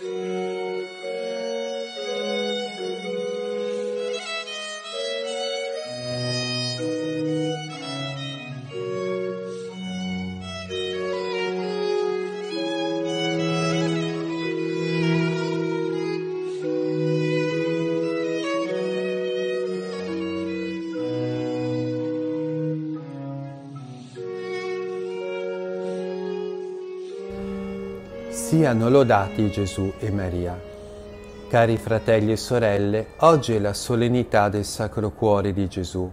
Thank you. Siano lodati Gesù e Maria. Cari fratelli e sorelle, oggi è la solennità del Sacro Cuore di Gesù.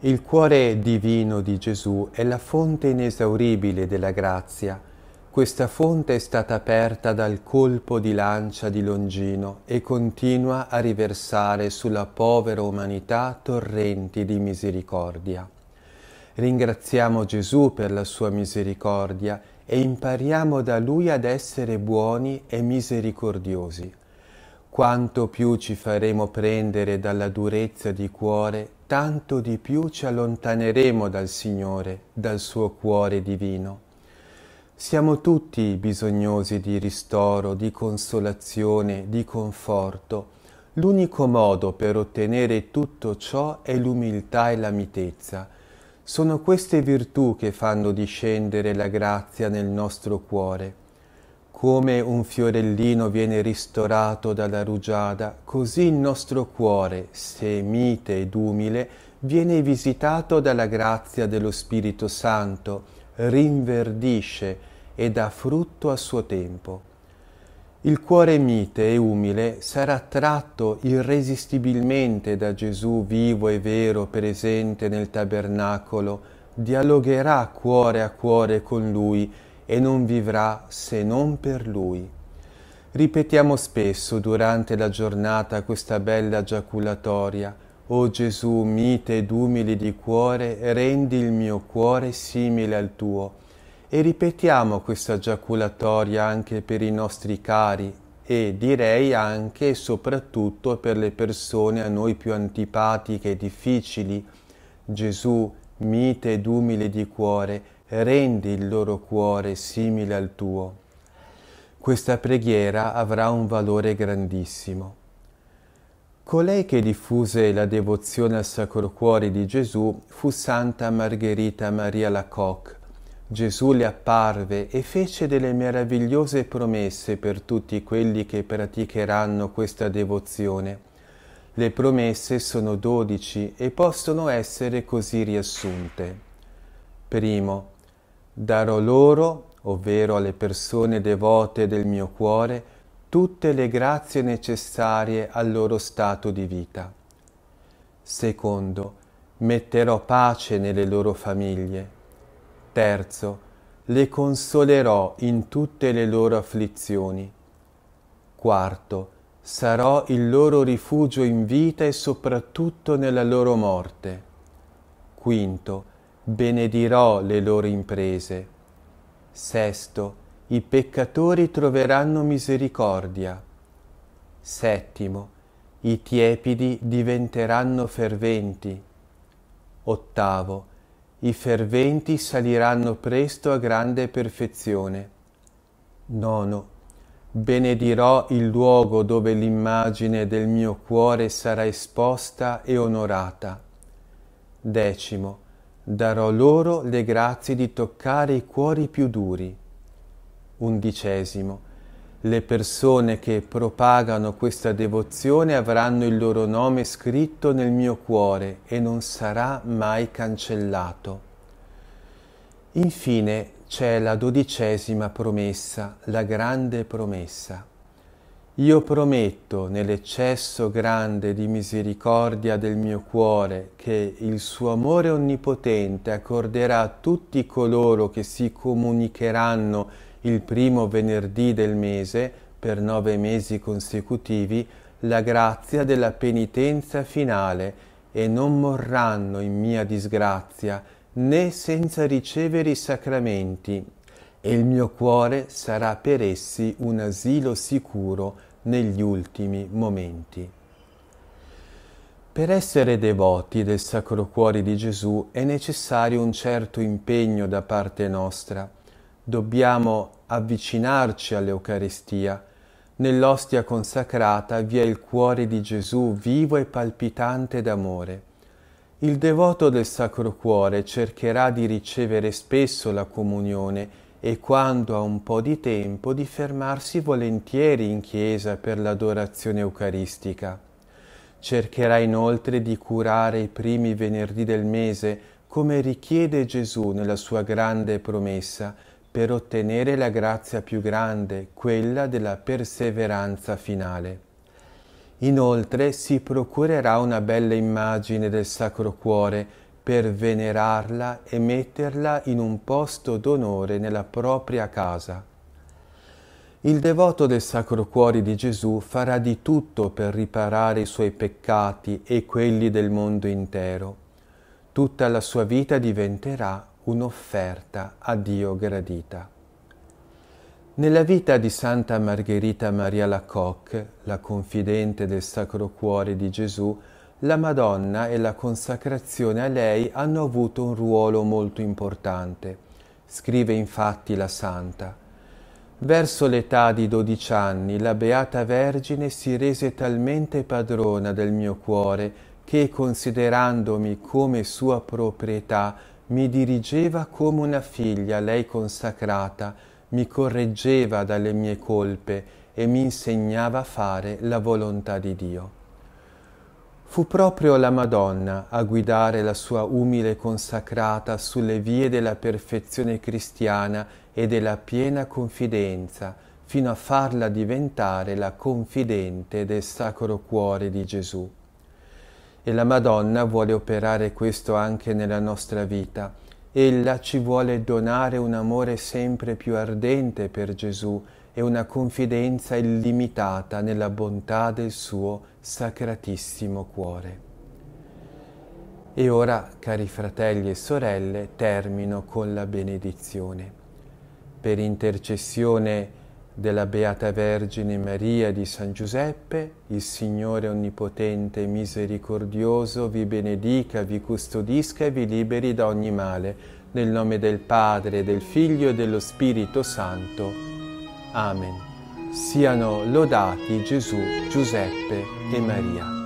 Il cuore divino di Gesù è la fonte inesauribile della grazia. Questa fonte è stata aperta dal colpo di lancia di Longino e continua a riversare sulla povera umanità torrenti di misericordia. Ringraziamo Gesù per la sua misericordia e impariamo da Lui ad essere buoni e misericordiosi. Quanto più ci faremo prendere dalla durezza di cuore, tanto di più ci allontaneremo dal Signore, dal suo cuore divino. Siamo tutti bisognosi di ristoro, di consolazione, di conforto. L'unico modo per ottenere tutto ciò è l'umiltà e la mitezza sono queste virtù che fanno discendere la grazia nel nostro cuore. Come un fiorellino viene ristorato dalla rugiada, così il nostro cuore, se mite ed umile, viene visitato dalla grazia dello Spirito Santo, rinverdisce e dà frutto a suo tempo. Il cuore mite e umile sarà attratto irresistibilmente da Gesù vivo e vero presente nel tabernacolo, dialogherà cuore a cuore con lui e non vivrà se non per lui. Ripetiamo spesso durante la giornata questa bella giaculatoria, O Gesù mite ed umile di cuore, rendi il mio cuore simile al tuo e ripetiamo questa giaculatoria anche per i nostri cari e direi anche e soprattutto per le persone a noi più antipatiche e difficili. Gesù, mite ed umile di cuore, rendi il loro cuore simile al tuo. Questa preghiera avrà un valore grandissimo. Colei che diffuse la devozione al Sacro Cuore di Gesù fu Santa Margherita Maria Lacocque, Gesù le apparve e fece delle meravigliose promesse per tutti quelli che praticheranno questa devozione. Le promesse sono dodici e possono essere così riassunte. Primo, darò loro, ovvero alle persone devote del mio cuore, tutte le grazie necessarie al loro stato di vita. Secondo, metterò pace nelle loro famiglie Terzo, le consolerò in tutte le loro afflizioni. Quarto, sarò il loro rifugio in vita e soprattutto nella loro morte. Quinto, benedirò le loro imprese. Sesto, i peccatori troveranno misericordia. Settimo, i tiepidi diventeranno ferventi. Ottavo, i ferventi saliranno presto a grande perfezione. Nono. Benedirò il luogo dove l'immagine del mio cuore sarà esposta e onorata. Decimo. Darò loro le grazie di toccare i cuori più duri. Undicesimo le persone che propagano questa devozione avranno il loro nome scritto nel mio cuore e non sarà mai cancellato. Infine c'è la dodicesima promessa, la grande promessa. Io prometto nell'eccesso grande di misericordia del mio cuore che il suo amore onnipotente accorderà a tutti coloro che si comunicheranno il primo venerdì del mese, per nove mesi consecutivi, la grazia della penitenza finale, e non morranno in mia disgrazia, né senza ricevere i sacramenti, e il mio cuore sarà per essi un asilo sicuro negli ultimi momenti. Per essere devoti del Sacro Cuore di Gesù è necessario un certo impegno da parte nostra dobbiamo avvicinarci all'Eucaristia. Nell'ostia consacrata vi è il cuore di Gesù vivo e palpitante d'amore. Il devoto del Sacro Cuore cercherà di ricevere spesso la comunione e quando ha un po' di tempo di fermarsi volentieri in chiesa per l'adorazione eucaristica. Cercherà inoltre di curare i primi venerdì del mese come richiede Gesù nella sua grande promessa per ottenere la grazia più grande, quella della perseveranza finale. Inoltre si procurerà una bella immagine del Sacro Cuore per venerarla e metterla in un posto d'onore nella propria casa. Il devoto del Sacro Cuore di Gesù farà di tutto per riparare i suoi peccati e quelli del mondo intero. Tutta la sua vita diventerà un'offerta a Dio gradita. Nella vita di Santa Margherita Maria Lacocque, la confidente del Sacro Cuore di Gesù, la Madonna e la consacrazione a lei hanno avuto un ruolo molto importante. Scrive infatti la Santa. Verso l'età di dodici anni la Beata Vergine si rese talmente padrona del mio cuore che, considerandomi come sua proprietà, mi dirigeva come una figlia, a lei consacrata, mi correggeva dalle mie colpe e mi insegnava a fare la volontà di Dio. Fu proprio la Madonna a guidare la sua umile consacrata sulle vie della perfezione cristiana e della piena confidenza, fino a farla diventare la confidente del Sacro Cuore di Gesù e la Madonna vuole operare questo anche nella nostra vita. Ella ci vuole donare un amore sempre più ardente per Gesù e una confidenza illimitata nella bontà del suo sacratissimo cuore. E ora, cari fratelli e sorelle, termino con la benedizione. Per intercessione della Beata Vergine Maria di San Giuseppe, il Signore Onnipotente e Misericordioso vi benedica, vi custodisca e vi liberi da ogni male, nel nome del Padre, del Figlio e dello Spirito Santo. Amen. Siano lodati Gesù, Giuseppe e Maria.